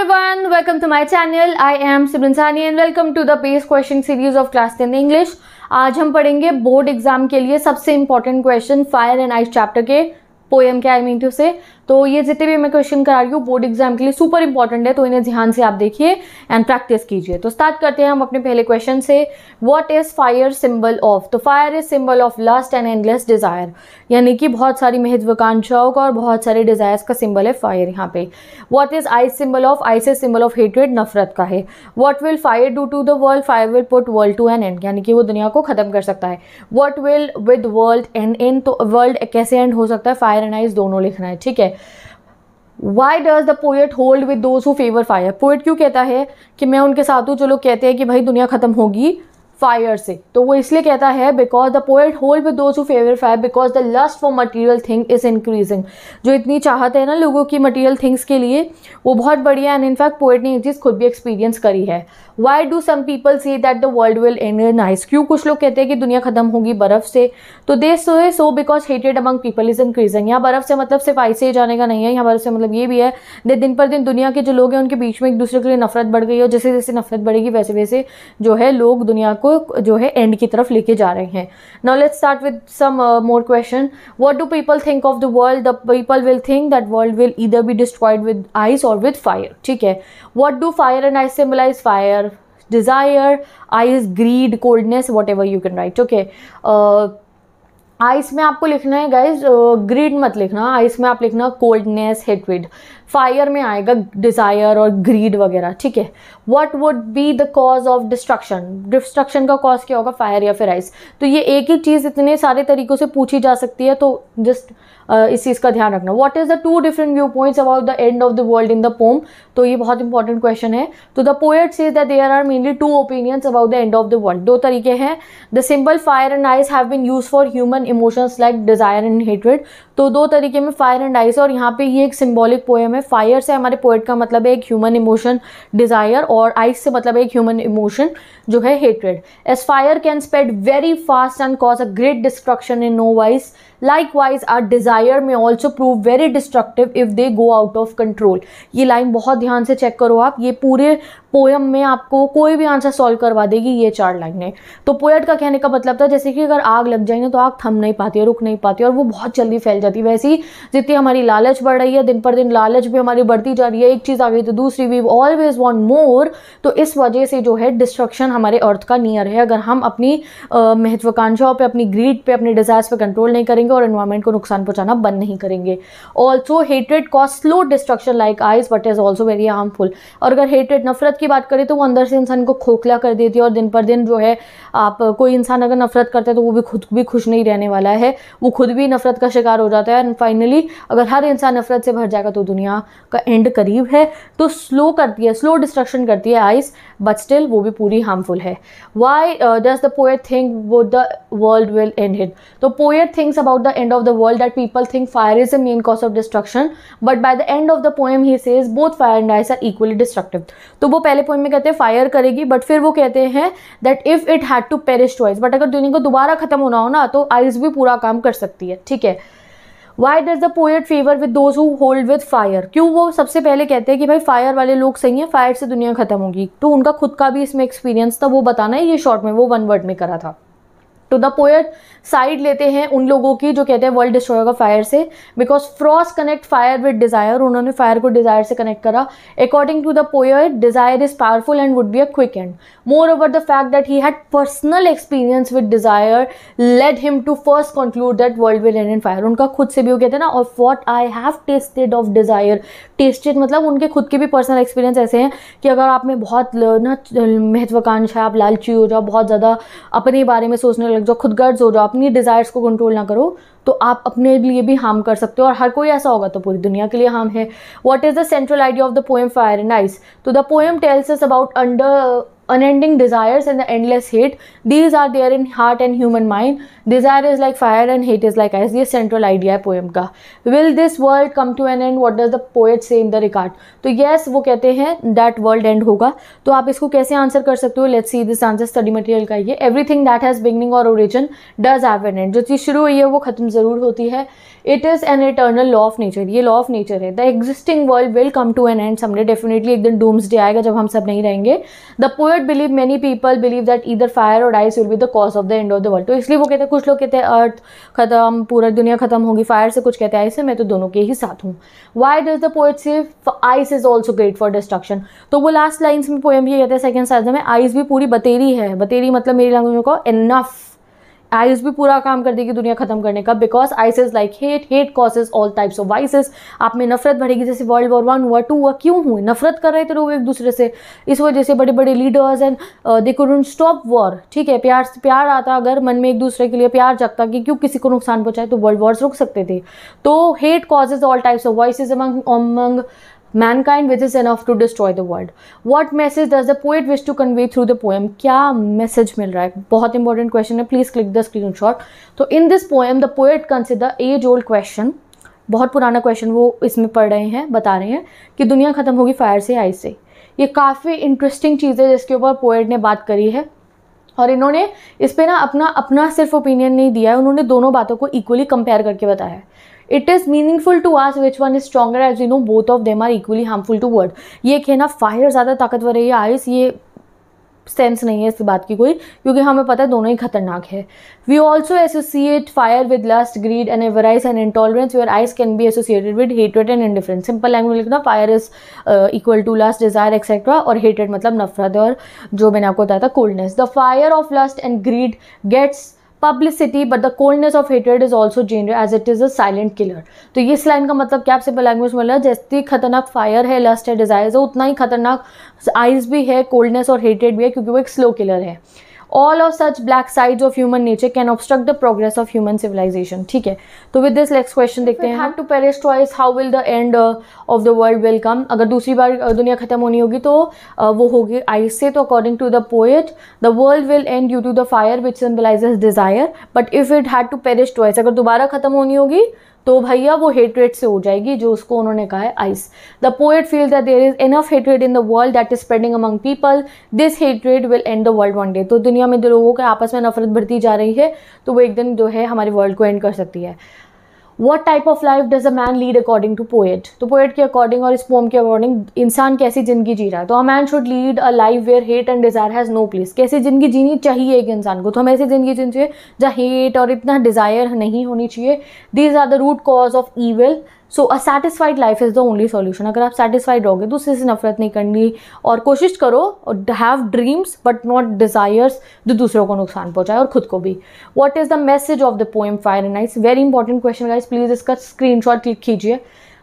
everyone, welcome to my channel. I am Simran Sani and welcome to the base question series of class 10 English. आज हम पढ़ेंगे board exam के लिए सबसे important question fire and ice chapter के poem के I mean to से तो ये जितने भी मैं क्वेश्चन करा रही हूँ बोर्ड एग्जाम के लिए सुपर इंपॉर्टेंट है तो इन्हें ध्यान से आप देखिए एंड प्रैक्टिस कीजिए तो स्टार्ट करते हैं हम अपने पहले क्वेश्चन से what is fire symbol of तो fire is symbol of lust and endless desire यानी कि बहुत सारी महत्वाकांक्षाओं का और बहुत सारे डिज़ायर्स का सिंबल है फायर यहाँ पे what is ice symbol of ice is symbol of hatred नफरत का है what will fire do to the world fire will put world to an end यानी कि वो दुनिया को ख़त्म कर सकता है what will with world end an तो वर्ल्ड कैसे एंड हो सकता है फायर एंड आइस दोनों लिखना है ठीक है why does the poet hold with those who favour fire poet क्यों कहता है कि मैं उनके साथ हूँ जो लोग कहते हैं कि भाई दुनिया ख़त्म होगी फायर से तो वो इसलिए कहता है because the poet hold with those who favour fire because the lust for material thing is increasing जो इतनी चाहते हैं ना लोगों की मटीरियल थिंग्स के लिए वो बहुत बढ़िया एंड इनफैक्ट पोएट ने एक चीज़ खुद भी एक्सपीरियंस करी है why do some people see that the world will end in ice क्यों कुछ लोग कहते हैं कि दुनिया खत्म होगी बर्फ से तो दे सो है सो बिकॉज हेटेड अमंग पीपल इज इंक्रीजिंग यहाँ बर्फ से मतलब सिर्फ आइस ही जाने का नहीं है यहाँ बर्फ से मतलब ये भी है दे दिन पर दिन दुनिया के जो लोग हैं उनके बीच में एक दूसरे के लिए नफरत बढ़ गई है जैसे जैसे नफरत बढ़ेगी वैसे वैसे जो है लोग दुनिया को को जो है एंड की तरफ लेके जा रहे हैं now let's start with some more question what do people think of the world the people will think that world will either be destroyed with ice और विद फायर ठीक है what do fire and ice symbolize fire desire ice greed coldness whatever you can write okay आइस में आपको लिखना है guys grid uh, मत लिखना आइस में आप लिखना कोल्डनेस हेटविड फायर में आएगा डिज़ायर और ग्रीड वगैरह ठीक है what would be the cause of destruction destruction का कॉज क्या होगा फायर या फिर आइस तो ये एक ही चीज़ इतने सारे तरीक़ों से पूछी जा सकती है तो जस्ट uh, इस चीज़ का ध्यान रखना what is the two different view points about the end of the world in the poem तो ये बहुत इंपॉर्टेंट क्वेश्चन है तो the poet is that there are mainly two opinions about the end of the world दो तरीके हैं the simple fire and ice have been use for human emotions like desire and hatred तो दो तरीके में fire and ice और यहाँ पे ये एक सिम्बॉलिक पोएम है में फायर से हमारे पोइट का मतलब है एक ह्यूमन इमोशन डिज़ायर और आइस से मतलब एक ह्यूमन इमोशन जो है hatred as fire can spread very fast and cause a great destruction in no vice like wise or desire में also prove very destructive if they go out of control ये line बहुत ध्यान से check करो आप ये पूरे poem में आपको कोई भी आंसर सॉल्व करवा देगी ये चार लाइनें तो पोएट का कहने का मतलब था जैसे कि अगर आग लग जाए ना तो आग थम नहीं पाती है रुक नहीं पाती और वो बहुत जल्दी फैल जाती है वैसी जितनी हमारी लालच बढ़ रही है दिन पर दिन लालच भी हमारी बढ़ती जा रही है एक चीज़ आ गई तो दूसरी वी ऑलवेज वॉन्ट मोर तो इस वजह से जो है डिस्ट्रक्शन हमारे अर्थ का नियर है अगर हम अपनी महत्वाकांक्षाओं पर अपनी ग्रीड पर अपने डिजायर्स पर कंट्रोल नहीं करेंगे और इन्वायरमेंट को नुकसान पहुँचाना बंद नहीं करेंगे also hated cause slow destruction like ice but is also very harmful और अगर हेटेड नफरत नफ़रत की बात करें तो वो अंदर से इंसान को खोखला कर देती है और दिन पर दिन जो है आप कोई इंसान अगर नफ़रत करता है तो वो भी खुद भी खुश नहीं रहने वाला है वो खुद भी नफ़रत का शिकार हो जाता है एंड फाइनली अगर हर इंसान नफ़रत से भर जाएगा तो दुनिया का एंड करीब है तो स्लो करती है स्लो डिस्ट्रक्शन करती है आइस बट स्टिल वो भी पूरी हार्मफुल है why does the poet think वो the world will end hit तो poet thinks about the end of the world that people think fire is the main cause of destruction but by the end of the poem he says both fire and ice are equally destructive तो वो पहले point में कहते हैं fire करेगी but फिर वो कहते हैं that if it had to perish twice but अगर दुनिया को दोबारा खत्म होना हो ना तो आइस भी पूरा काम कर सकती है ठीक है why does the poet favour with those who hold with fire क्यों वो सबसे पहले कहते हैं कि भाई फायर वाले लोग सही हैं फायर से दुनिया खत्म होगी तो उनका खुद का भी इसमें एक्सपीरियंस था वो बताना है ये शॉर्ट में वो वन वर्ड में करा था टू द पोयर साइड लेते हैं उन लोगों की जो कहते हैं वर्ल्ड डिस्ट्रॉयर का फायर से because frost connect fire with desire उन्होंने फायर को डिज़ायर से कनेक्ट करा according to the poet desire is powerful and would be a quick and moreover the fact that he had personal experience with desire led him to first conclude that world will end in fire उनका खुद से भी वो कहते हैं ना और what I have tested of desire tested मतलब उनके खुद के भी पर्सनल एक्सपीरियंस ऐसे हैं कि अगर आप में बहुत ना महत्वाकांक्षा आप लालची हो जाओ बहुत ज़्यादा अपने बारे में सोचने लगे लग जाओ खुद गर्ज हो जाओ अपनी डिज़ायर्स को कंट्रोल ना करो तो आप अपने लिए भी हार्म कर सकते हो और हर कोई ऐसा होगा तो पूरी दुनिया के लिए हार्म है what is the central idea of the poem fire and ice तो the poem tells is about under unending desires and the endless hate these are there in heart and human mind desire is like fire and hate is like ice ये central idea है poem का will this world come to an end what does the poet say in the regard तो yes वो कहते हैं that world end होगा तो आप इसको कैसे आंसर कर सकते हो let's see this answer study material का ये everything that has beginning or origin does have an end जो चीज़ शुरू हुई है वो ख़त्म ज़रूर होती है it is an eternal law of nature ये लॉ ऑफ नेचर है the existing world will come to an end someday definitely एक दिन डूम्स डे आएगा जब हम सब नहीं रहेंगे the poet expert believe many people believe that either fire और ice will be the cause of the end of the world तो इसलिए वो कहते हैं कुछ लोग कहते हैं अर्थ खत्म पूरा दुनिया खत्म होगी फायर से कुछ कहते हैं आइस से मैं तो दोनों के ही साथ हूँ why does the poet say ice is also great for destruction तो वो लास्ट लाइन्स में पोएम भी कहते हैं सेकेंड साइज में आइस भी पूरी बतेरी है बतेरी मतलब मेरी लैंग्वेज में कहो इनफ आइस भी पूरा काम कर देगी दुनिया खत्म करने का because ice is like hate hate causes all types of vices आप में नफरत बढ़ेगी जैसे वर्ल्ड वॉर वन हुआ टू हुआ क्यों हुए नफरत कर रहे थे लोग एक दूसरे से इस वजह से बड़े बड़े leaders and they couldn't stop war ठीक है प्यार प्यार आता अगर मन में एक दूसरे के लिए प्यार जगता कि क्यों किसी को नुकसान पहुंचाए तो वर्ल्ड वॉर्स रुक सकते थे तो hate causes all types of vice among among mankind which is enough to destroy the world what message does the poet wish to convey through the poem क्या मैसेज मिल रहा है बहुत इंपॉर्टेंट क्वेश्चन है please click the screen shot तो in this poem the poet consider as old question बहुत पुराना question वो इसमें पढ़ रहे हैं बता रहे हैं कि दुनिया ख़त्म होगी फायर से आई से ये काफ़ी इंटरेस्टिंग चीज़ है जिसके ऊपर पोएट ने बात करी है और इन्होंने इस पर ना अपना अपना सिर्फ ओपिनियन नहीं दिया है उन्होंने दोनों बातों को इक्वली कंपेयर करके बताया है it is meaningful to ask which one is stronger as you know both of them are equally harmful to world ये कहना फायर ज़्यादा ताकतवर है या आइस ये सेंस नहीं है इस बात की कोई क्योंकि हमें पता है दोनों ही खतरनाक है we also associate fire with lust greed and avarice and intolerance your ice can be associated with hatred and indifference simple language लिखना fire is equal to lust desire etcetera और हेटरेड मतलब नफरत और जो मैंने आपको बताया था coldness the fire of lust and greed gets publicity but the coldness of hated is also danger as it is a silent killer तो ये इस लाइन का मतलब क्या सिंपल लैंग्वेज मतलब जितनी खतरनाक फायर है लस्ट है डिजायर है उतना ही खतरनाक आइज भी है कोल्डनेस और हेटेड भी है क्योंकि वो एक स्लो किलर है all of such black side of human nature can obstruct the progress of human civilization ठीक है तो विद दिस नेक्स्ट क्वेश्चन देखते हैं have to perish twice how will the end of the world will come अगर दूसरी बार uh, दुनिया खत्म होनी होगी तो uh, वो होगी आइस से तो according to the poet the world will end due to the fire which symbolize desire but if it had to perish twice अगर दोबारा खत्म होनी होगी तो भैया वो हेटरेट से हो जाएगी जो उसको उन्होंने कहा है ice the poet feel that there is enough hatred in the world that is spreading among people this hatred will end the world one day तो दुनिया में जो लोगों के आपस में नफरत बढ़ती जा रही है तो वो एक दिन जो है हमारे वर्ल्ड को एंड कर सकती है what type of life does a man lead according to poet तो पोएट के अकॉर्डिंग और इस पोम के अकॉर्डिंग इंसान कैसी जिंदगी जी रहा है तो a man should lead a life where hate and desire has no place कैसी जिंदगी जीनी चाहिए एक इंसान को तो हमें ऐसी जिंदगी जीनी चाहिए जहाँ हेट और इतना डिज़ायर नहीं होनी चाहिए these are the root cause of evil so a satisfied life is the only solution अगर आप सेटिस्फाइड रहोगे दूसरे तो से नफरत नहीं करनी और कोशिश करो have dreams but not desires जो दूसरों को नुकसान पहुंचाए और खुद को भी what is the message of the poem fire and ice very important question guys please इसका स्क्रीन शॉट क्लिक कीजिए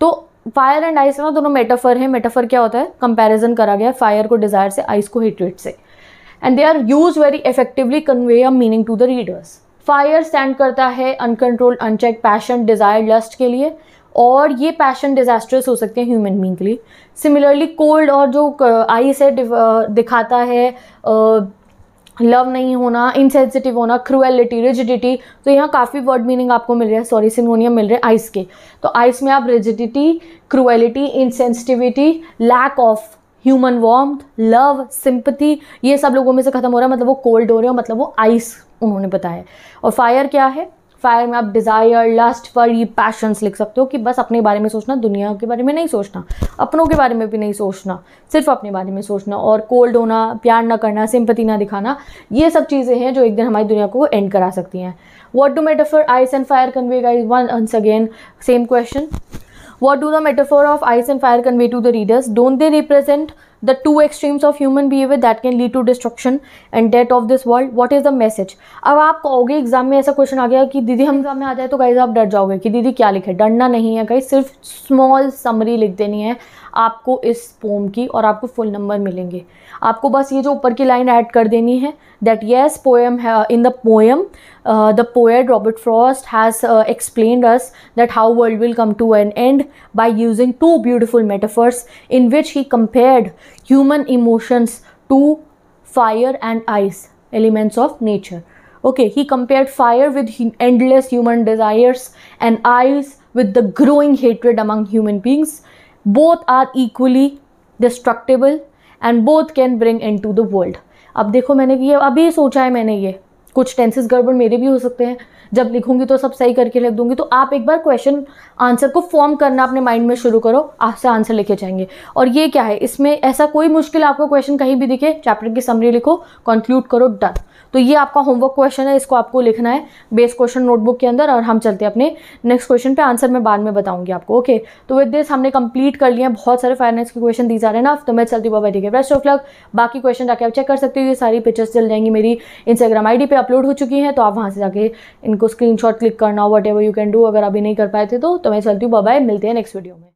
तो फायर एंड आइस ना दोनों मेटाफर है मेटाफर क्या होता है कंपेरिजन करा गया है फायर को डिज़ायर से आइस को हेटरेट से and they are use very effectively convey a meaning to the readers fire stand करता है uncontrolled uncheck passion desire lust के लिए और ये पैशन डिजास्टर्स हो सकते हैं ह्यूमन बींग के लिए सिमिलरली कोल्ड और जो आई uh, से uh, दिखाता है लव uh, नहीं होना इनसेंसिटिव होना क्रुएलिटी रिजिडिटी तो यहाँ काफ़ी वर्ड मीनिंग आपको मिल रहा है सॉरी सिनोनियम मिल रहे हैं आइस के तो आइस में आप rigidity cruelty insensitivity lack of human warm love sympathy ये सब लोगों में से ख़त्म हो रहा है मतलब वो कोल्ड हो रहे हो मतलब वो आइस उन्होंने बताया और फायर क्या है फायर में आप डिज़ायर लस्ट फॉर ये पैशंस लिख सकते हो कि बस अपने बारे में सोचना दुनिया के बारे में नहीं सोचना अपनों के बारे में भी नहीं सोचना सिर्फ अपने बारे में सोचना और कोल्ड होना प्यार ना करना सिंपति ना दिखाना ये सब चीज़ें हैं जो एक दिन हमारी दुनिया को एंड करा सकती हैं what do metaphor ice and fire convey guys one once again same question What do the metaphor of ice and fire convey to the readers don't they represent the two extremes of human behaviour that can lead to destruction and death of this world what is the message अब आप कहोगे exam में ऐसा question आ गया कि दीदी हम exam में आ जाए तो गाइज आप डर जाओगे कि दीदी क्या लिखे डरना नहीं है गाइज सिर्फ स्मॉल समरी लिख देनी है आपको इस पोम की और आपको फुल नंबर मिलेंगे आपको बस ये जो ऊपर की लाइन ऐड कर देनी है that yes poem in the poem uh, the poet robert frost has uh, explained us that how world will come to an end by using two beautiful metaphors in which he compared human emotions to fire and ice elements of nature okay he compared fire with endless human desires and ice with the growing hatred among human beings both are equally destructible and both can bring into the world अब देखो मैंने ये अभी सोचा है मैंने ये कुछ टेंसेस गड़बड़ मेरे भी हो सकते हैं जब लिखूंगी तो सब सही करके लिख दूंगी तो आप एक बार क्वेश्चन आंसर को फॉर्म करना अपने माइंड में शुरू करो आपसे आंसर लिखे जाएंगे और ये क्या है इसमें ऐसा कोई मुश्किल आपको क्वेश्चन कहीं भी दिखे चैप्टर की समरी लिखो कंक्लूड करो डन तो ये आपका होमवर्क क्वेश्चन है इसको आपको लिखना है बेस क्वेश्चन नोटबुक के अंदर और हम चलते हैं अपने नेक्स्ट क्वेश्चन पे आंसर मैं बाद में बताऊंगी आपको ओके तो विद दिस हमने कंप्लीट कर है बहुत सारे फाइनेंस के क्वेश्चन दी जा रहे हैं ना तो मैं चलती बाबा ठीक है बेस्ट ऑफ लक बाकी क्वेश्चन जाके आप चेक कर सकते हो ये सारी पिक्चर्स चल जाएंगी मेरी इंस्टाग्राम आई पे अपलोड हो चुकी हैं तो आप वहाँ से जाके इनको स्क्रीनशॉट क्लिक करना whatever you can do अगर अभी नहीं कर पाए थे तो, तो मैं चलती हूँ बाय मिलते हैं नेक्स्ट वीडियो में